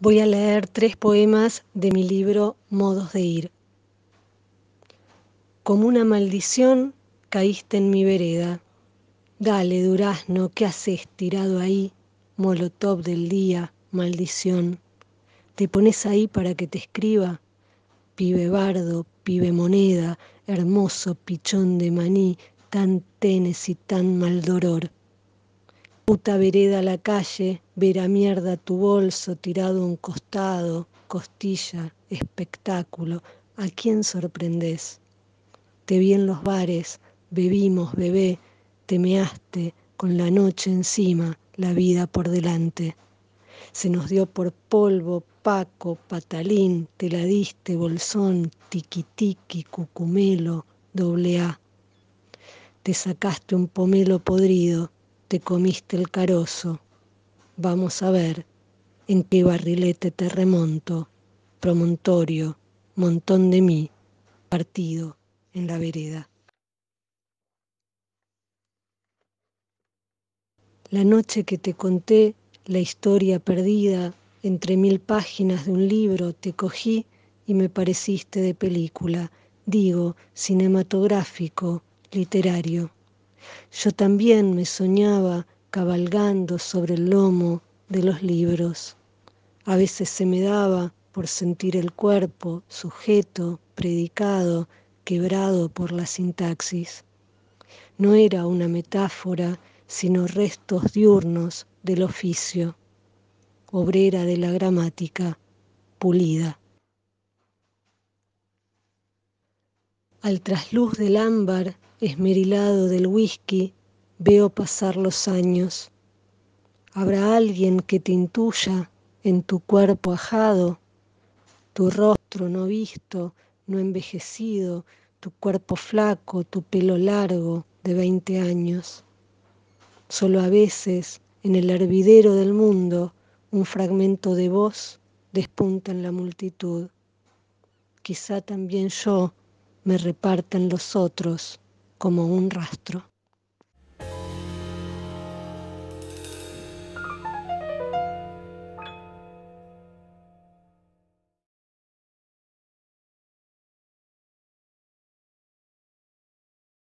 voy a leer tres poemas de mi libro Modos de Ir. Como una maldición caíste en mi vereda. Dale, durazno, ¿qué has estirado ahí? Molotov del día, maldición. Te pones ahí para que te escriba. Pibe bardo, pibe moneda, hermoso pichón de maní, tan tenes y tan mal Puta vereda la calle, ver a mierda tu bolso tirado un costado, costilla, espectáculo, ¿a quién sorprendés? Te vi en los bares, bebimos, bebé, temeaste, con la noche encima, la vida por delante. Se nos dio por polvo, paco, patalín, te la diste, bolsón, tiquitiqui, cucumelo, doble A. Te sacaste un pomelo podrido, te comiste el carozo, vamos a ver en qué barrilete te remonto, promontorio, montón de mí, partido en la vereda. La noche que te conté la historia perdida entre mil páginas de un libro, te cogí y me pareciste de película, digo, cinematográfico, literario. Yo también me soñaba cabalgando sobre el lomo de los libros. A veces se me daba por sentir el cuerpo sujeto, predicado, quebrado por la sintaxis. No era una metáfora, sino restos diurnos del oficio, obrera de la gramática, pulida. Al trasluz del ámbar esmerilado del whisky veo pasar los años. ¿Habrá alguien que te intuya en tu cuerpo ajado, tu rostro no visto, no envejecido, tu cuerpo flaco, tu pelo largo de 20 años? Solo a veces, en el hervidero del mundo, un fragmento de voz despunta en la multitud. Quizá también yo me repartan los otros como un rastro.